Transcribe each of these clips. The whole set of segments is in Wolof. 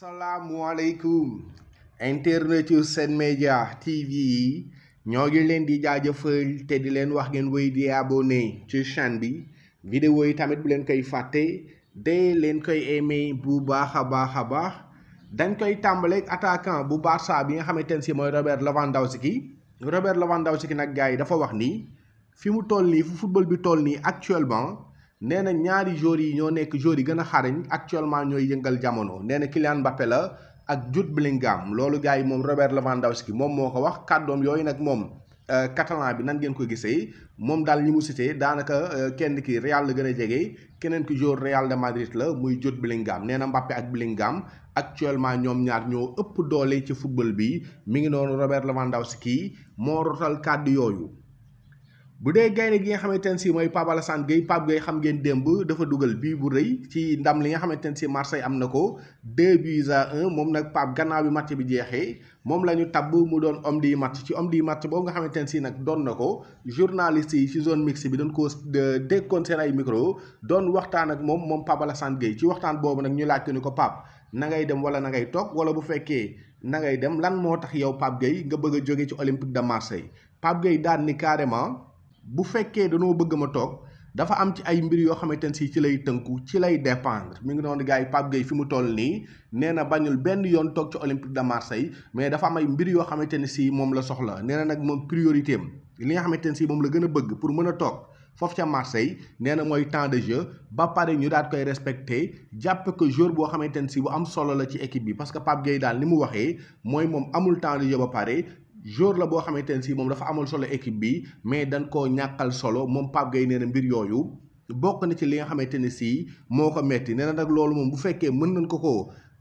asalaamualeykum internet yu Sen Média TV yi ñoo ngi leen di jaajëfal te di leen wax ngeen wéy di abonné ci chaîne bi vidéo yi tamit bu leen koy fàtte de leen koy aimé bu baax a baax a baax dañ koy tàmbaleeg attaquant bu Barça bi nga xamante ne si mooy Robert Lewandowski Robert Lewandowski nag gars yi dafa wax ni fi mu toll nii fu football bi toll nii actuellement nee na ñaari joueurs yi ñoo nekk joueurs yi gën a xarañ actuellement ñooy yëngal jamono nee na Kylian Mbappé la ak Jude Bellingham loolu gars yi moom Robert Lewandowski moom moo ko wax kàddoom yooyu nag moom euh, catalan bi nan ngeen ko gisee moom daal ñi mu cité daanaka euh, kenn ki Real la gën a jege keneen ki joueur Real de Madrid la muy Jude Bellingham nee na Mbappé ak Bellingham actuellement ñoom ñaar ñoo ëpp doole ci football bi mi ngi noonu Robert Lewandowski moo rotal kàddu yooyu. bu dee gaynde gi nga xamante ne si mooy Pape Alassane Gueye Pape Gueye xam ngeen démb dafa dugal bii bu rëy ci ndam li nga xamante ne si Marseille am na ko deux buts moom nag Pape gannaaw bi match bi jeexee moom la ñu tabb mu doon homme du match ci homme du match boobu nga xamante ne si nag doon na ko journaliste yi ci zone mixte bi doon ko déggoon seen ay micro doon waxtaan ak moom moom Pape Alassane Gueye ci waxtaan boobu nag ñu laaj ko ni ko Pape nangay dem wala na ngay toog wala bu fekkee na ngay dem lan moo tax yow Pape Gueye nga bëgg a ci Olympique de Marseille Pape Gueye daan ni carrément. bu fekkee danoo bëgg ma toog dafa am ci ay mbir yoo xamante ne sii ci lay tënku ci lay dépendre mi ngi noonu gars yi Pape Gueye fi mu toll nii nee na bañul benn yoon toog ci Olympique de Marseille mais dafa am ay mbir yoo xamante ne si moom la soxla nee nag moom priorité am li nga xamante ne sii moom la gën a bëgg pour mën a toog foofu ca Marseille nee na mooy temps de jeu ba pare ñu daat koy respecté jàpp que joueur boo xamante ne si bu am solo la ci équipe bi parce que Pape Gueye daal ni mu waxee mooy moom temps de ba pare jour la boo xamante ne sii moom dafa amul solo équipe bi mais dan koo ñàkkal solo moom Pape Gueye nee na mbir yooyu bokk na ci li nga xamante ne si moo ko metti nee na nag loolu moom bu fekkee mën nañ ko ko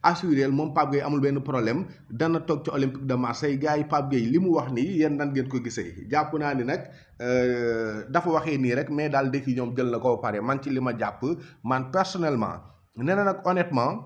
assuré moom Pape Gueye amul benn problème dana toog ci Olympique de Marseille gars yi Pape li mu wax nii yéen nan ngeen ko gisee jàpp naa ni nag euh, dafa waxee nii rek mais daal dëkk jël na ko ba pare man ci li ma jàpp man personnellement nee na nag honnêtement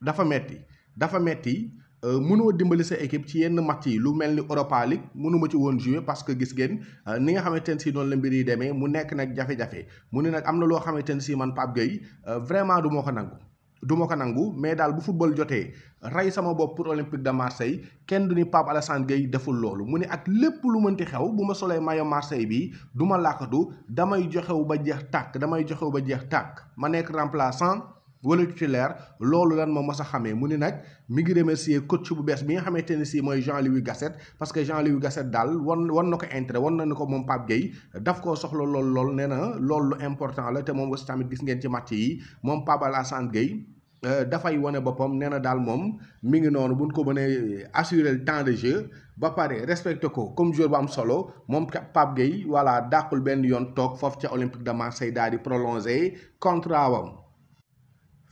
dafa metti dafa metti Euh, mënoo dimbali sa équipe ci yenn match yi lu mel ni Europa League mënuma ci woon jouer parce que gis ngeen euh, ni nga xamante ne si noonu la mbir yi demee mu nekk nag jafe-jafe mu ne nag am na loo xamante ne si man Pape Gueye euh, vraiment du moo ko nangu duma ko nangu mais daal bu football jotee rey sama bopp pour Olympique de Marseille kenn du ni Pape Alassane Gueye deful loolu mu ne ak lépp lu mënti xew bu ma solee maillot Marseille bi du ma làkkatu damay joxew ba jeex tàkk damay joxew ba jeex tàkk ma nekk remplaçant wala titulaire loolu lan moom mas a xamee mu ni nag mi ngi remercier coach bu bees bi nga xamante ne si mooy Jean-Louis Gasset parce que Jean-Louis Gasset daal wan wan na ko intérêt wan na ni ko moom Pape Gueye daf koo soxla lool lool nee na loolu lu important la te moom aussi tamit gis ngeen ci match yi moom Pape Alassane Gueye euh, dafay wane boppam nee na daal moom mi ngi noonu buñ ko mënee assurer le temps de jeu ba pare respecte ko comme joueur bu am solo moom Pape Gueye voilà dàqul benn yoon toog foofu ca Olympique de Marseille daal di prolongé contrat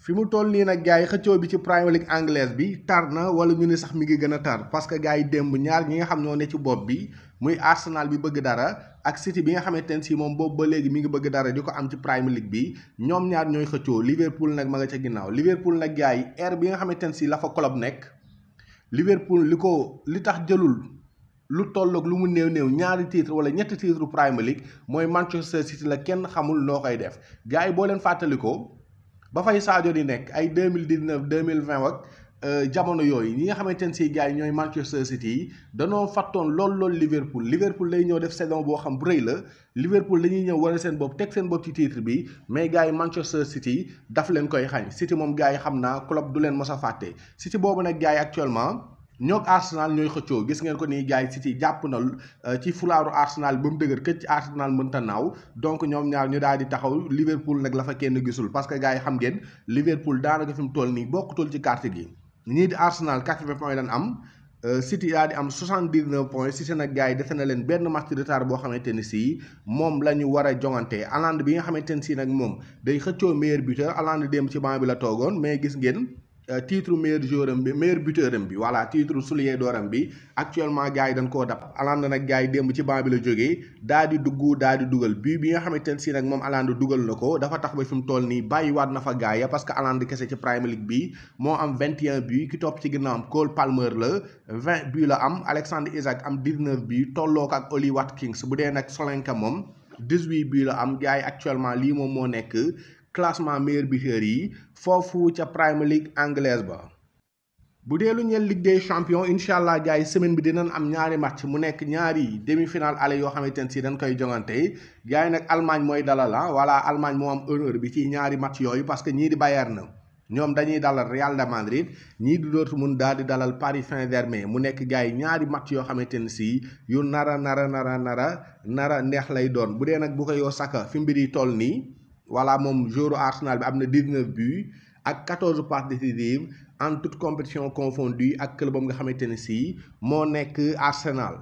fi mu toll nii nag gars yi xëccoo bi ci Premier League anglaise bi tar na wala ñu ne sax mi ngi gën a tar parce que gars yi démb ñaar ñi nga xam ñoo ne ci bopp bi muy Arsenal bi bëgg dara ak City bi nga xamante ne si moom boobu ba léegi mi ngi bëgg dara di ko am ci Premier League bi ñoom ñaar ñooy xëccoo Liverpool nag ma a ca ginnaaw Liverpool nag gars yi air bi nga xamante ne si la fa club nekk Liverpool li ko li tax jëlul lu tolloog lu mu néew néew ñaari titre wala ñetti titre Premier mooy Manchester City la kenn xamul noo koy def gars yi boo leen fàttalikoo. ba fay Sadio yi nekk ay deux mille dix neuf deux mille vingt ak euh, jamono yooyu ñi nga xamante ne si gars yi ñooy Manchester City yi danoo fattoon lool lool Liverpool Liverpool lay ñëw def saison boo xam bu rëy la Liverpool dañuy ñëw wane seen bopp teg seen bopp ci titre bi mais gars yi Manchester City daf leen koy xañ City moom gars yi xam naa club du leen mos a fàtte City boobu nag gars yi actuellement. ñoog Arsenal ñooy xëccoo gis ngeen ko nii gars yi City jàpp na euh, ci fulaaru Arsenal ba mu dëgër këcc Arsenal mënta naaw donc ñoom ñaar ñu daal di taxaw Liverpool nag la fa kenn gisul parce que gars yi xam ngeen Liverpool daanaka fi mu toll nii bokkutul ci carte gi ñii di Arsenal 80 points lañ am. Euh, City daa di am 79 points City nag gars yi defe na leen benn match de retard boo xamante ni sii moom la ñu war a jongante Haaland bi nga xamante ni sii nag moom day xëccoo meilleur buteur Haaland dem ci banc bi la toogoon mais gis ngeen. Euh, titre meilleur joueur am bi meilleur buteur am bi voilà titre soulier d'or am bi actuellement gars yi dañ koo dab Haaland nag gars yi démb ci banc bi la jógee daa di dugg daa di dugal bii bi nga xamante ne si nag moom Haaland dugal na ko dafa tax ba fi mu toll nii bàyyiwaat na fa gars ya parce que Haaland kese ci Premier bi moo am 21 buts ki topp ci am Cole Palmer la 20 buts la am Alexander Isaac am 19 bi tolloo ko ak Oli Watkins bu dee nag Solanka moom 18 buts la am gars yi actuellement lii moom moo nekk. classement meilleur buteur yi foofu ca Premier League anglaise ba. bu dee lu ñeel liggéey des champions incha allah gars semaine bi dinañ am ñaari match mu nekk ñaari demi-finale aller yoo xamante ne si dañ koy jongante gars yi nag Allemagne mooy dalal la ah, voilà Allemagne moo am honneur bi ci ñaari match yooyu parce que ñii di Bayern na ñoom dañuy dalal Real de Madrid ñii di Dortmund daal di dalal Paris fin germain mu nekk gars yi ñaari match yoo xamante ne si yu nara nara nara nara nara neex lay doon bu dee nag bu ko yoo saka fi mbir yi toll nii. voilà moom joueur Arsenal bi am na 19 buts ak 14 passes décisives en toute compétition confondue ak club boobu nga xamante ne si moo nekk Arsenal.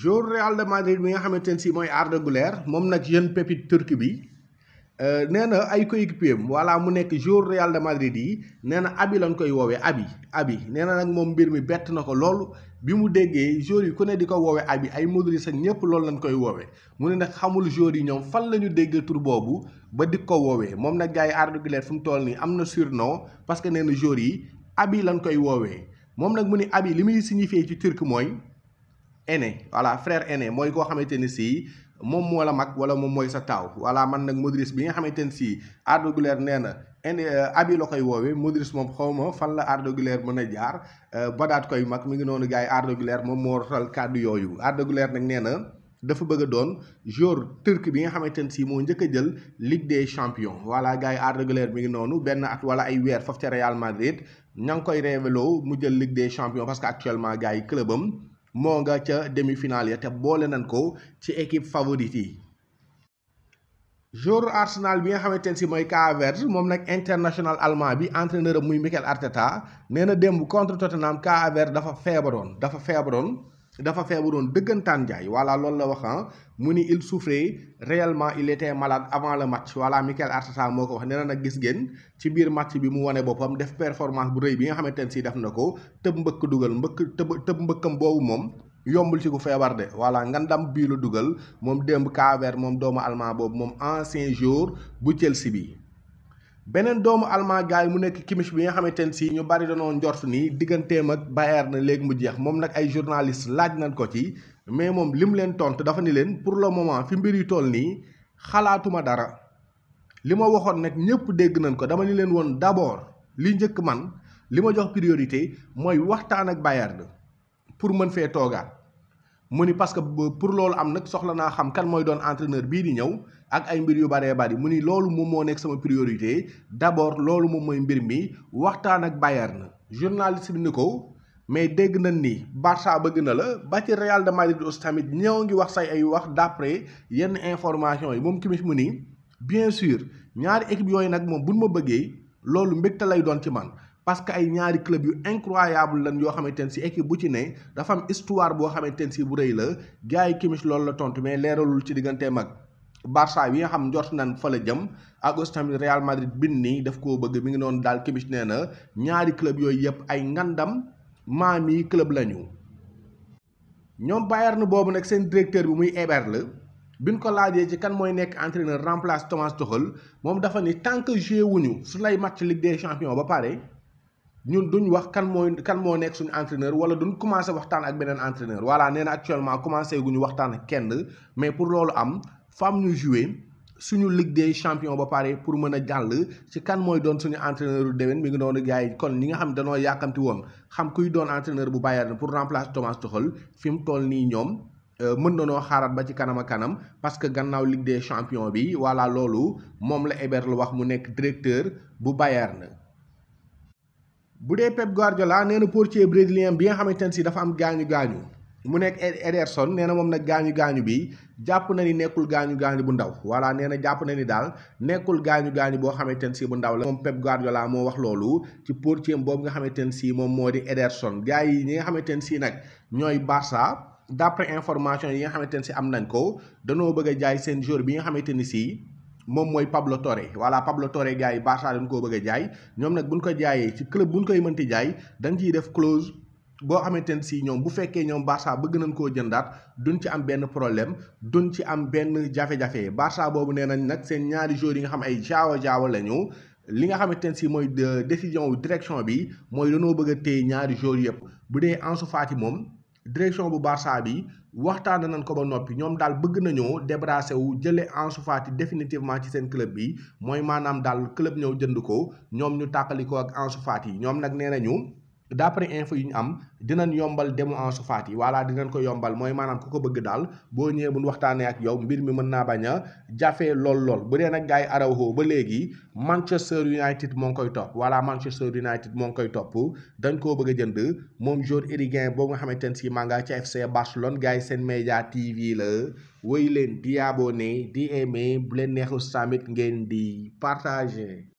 joueur Real de Madrid bi nga xamante ne si mooy Arda Güler moom nag jeune pépite turc bi. Euh, nee na ay coéquipier am wala mu nekk jour Real de Madrid yi nee na abi lañ koy woowee abi abi nee na nag moom mbir mi bett na ko loolu bi mu déggee jour yi ku ne di ko woowee abi ay modulis ak ñëpp loolu lañ koy woowee mu ne nag xamul jour yi ñoom fan lañu dégg tur boobu ba di ko woowee moom nag gars yi Arda Güler fu mu toll nii am na surnom parce que nee na joueurs yi abi lañ koy woowee moom nag mu ni abi li muy signifier ci turc mooy aîné voilà frère aîné mooy koo xamante ni si. moom moo la mag wala moom mooy sa taaw voilà man nag Modric bi nga xamante ne sii Arda Güler nee na indi euh, abi la koy woowee Modric moom xaw ma fan la Arda Güler mën a jaar euh, badaat koy mag mi ngi noonu gars yi Arda Güler moom moo rotal kàddu yooyu Arda Güler nag nee na. dafa bëgg a doon joueur turc bi nga xamante ne sii moo njëkk a jël Ligue des champions voilà gars yi Arda Güler mi ngi noonu benn at wala ay weer foofu ca Real Madrid ña ngi koy révélo mu jël Ligue des champions parce que actuellement gars yi club moo nga ca demi-finale ya te boole nañ ko ci équipe favorite yi joueur Arsenal bi nga xamante ne si mooy Havertz moom nag international allemand bi entraîneur am muy Mikel Arteta nee na démb contre Tottenham Havertz dafa feebaroon dafa feebaroon dafa feebaroon dëggantaan jaay voilà loolu la wax ah. mu ni il souffrait réellement il était malade avant le match voilà Michael Arteta moo ko wax nee na nag gis ngeen ci biir match bi mu wane boppam def performance bu rëy bi nga xamante ne si def na ko tëb mbëkk dugal mbëkk tëb tëb mbëkkam boobu moom yombul ci ko feebar de voilà ngandam bii la dugal moom démb Kaver moom doomu allemand boobu moom ancien jour bu Chelsea bi. beneen doomu allemand yi mu nekk Kimmich bi nga xamante ne si ñu bari danoo njort nii digganteem ak Bayern na léegi mu jeex moom nag ay journaliste laaj nañ ko ci mais moom lim leen tontu dafa ni leen pour la moment fi mbir yi tool nii xalaatuma dara li ma waxoon nag ñëpp dégg nañ ko dama ni leen woon d'abord li njëkk man li ma jox priorité mooy waxtaan ak na pour mën fee toogaat mu ni parce que pour loolu am nag soxla naa xam kan mooy doon entraîneur bii di ñëw ak ay mbir yu baree bari mu ni loolu moom moo nekk sama priorité d'abord loolu moom mooy mbir mi waxtaan ak Bayern journaliste bi ni ko mais dégg nañ ni Barça bëgg na la ba ci Real de Madrid aussi tamit ñëw ngi wax say ay wax d'après yenn information yi moom Kimmich mu ni bien sûr ñaari équipe yooyu nag moom bu buñ ma bëggee loolu mbégte lay doon ci man parce que ay ñaari club yu incroyable lan yoo xamante ne si équipe bu ci ne dafa am histoire boo xamante ne si bu rëy la gars yi Kimmich loolu la tontu mais leeralul ci diggante mag Barça yi nga xam njort nan fa la jëm ak aussi tamit Real Madrid bin nii daf koo bëgg bi ngi noonu daal Kimmich nee na ñaari club yooyu yëpp ay ngandam maami club lañu. ñoom Bayern boobu nag seen directeur bi muy Eberle biñ ko laajee ci kan mooy nekk entraîneur remplace Thomas Tuchel moom dafa ni tant que joué wuñu su lay match Ligue des ba pare. ñun duñ wax kan mooy kan moo nekk suñu entraîneur wala duñ commencé waxtaan ak beneen entraîneur voilà nee na actuellement commencé guñu waxtaan ak kenn mais pour loolu am femme ñu jouer suñu ligue des champions ba pare pour mën a jàll ci kan mooy doon suñu entraîneur bu déwén mi ngi doon gars yi kon ñi nga xam dañoo yàkkamti woon xam kuy doon entraîneur bu Bayern pour remplacer Thomas Tuchel fi mu toll nii ñoom. Euh, mën na noo xaaraat ba ci kanam kanam parce que gannaaw Ligue des champions bi voilà loolu moom la Eberl wax mu nekk directeur bu Bayern. bu dee Pep Guardiola nee na portier brésilien bi nga xamante ne si dafa am gaañu gaañu mu nekk Ederson nee na moom nag gaañu gaañu bi jàpp na ni nekkul gaañu gaañu bu ndaw voilà nee na jàpp na ni daal nekkul gaañu gaañu boo xamante ne si bu ndaw la. moom Pep Guardiola moo wax loolu ci portier boobu nga xamante ne si moom moo di Ederson gars yi ñi nga xamante ne si nag ñooy Barça d'après information yi nga xamante ne si am nañ ko danoo bëgg jaay seen joueur bi nga xamante ni si. moom mooy Pablo Torre voilà Pablo Torre gars yi Barça dañ koo bëgg a jaay ñoom nag buñ ko jaayee ci club buñ koy mënti jaay dañ ciy def clause boo xamante ne si ñoom bu fekkee ñoom Barça bëgg nañ koo jëndaat duñ ci am benn problème duñ ci am benn jafe-jafe Barça boobu nee nañ nag seen ñaari joueurs yi nga xam ay jaawa jaawa la ñu li nga xamante ne si mooy décision direction bi mooy danoo bëgg a téye ñaari joueurs yëpp bu dee Ansu Fati moom. direction bu Barça bi waxtaan nañ ko ba noppi ñoom daal bëgg nañoo débarrassé wu jëlee Ansu Fati ci seen club bi mooy maanaam daal club ñëw jënd ko ñoom ñu tàqali ko ak Ansu Fati ñoom nag nee nañu. d'après info yu ñu am dinañ yombal demu Ansu Fati voilà dinañ ko yombal mooy maanaam ku ko bëgg daal boo ñëwee bu ñu waxtaanee ak yow mbir mi mën naa baña a lool lool bu dee nag gars yi ba léegi Manchester United moo ngi koy topp voilà Manchester United moo ngi koy topp dañ koo bëgg jënd moom jour uruguayen boo nga xamante ne si manga ca FC Barcelone gars yi seen média TV la woy leen di abonné di aimé bu leen neexul tamit ngeen di partagé.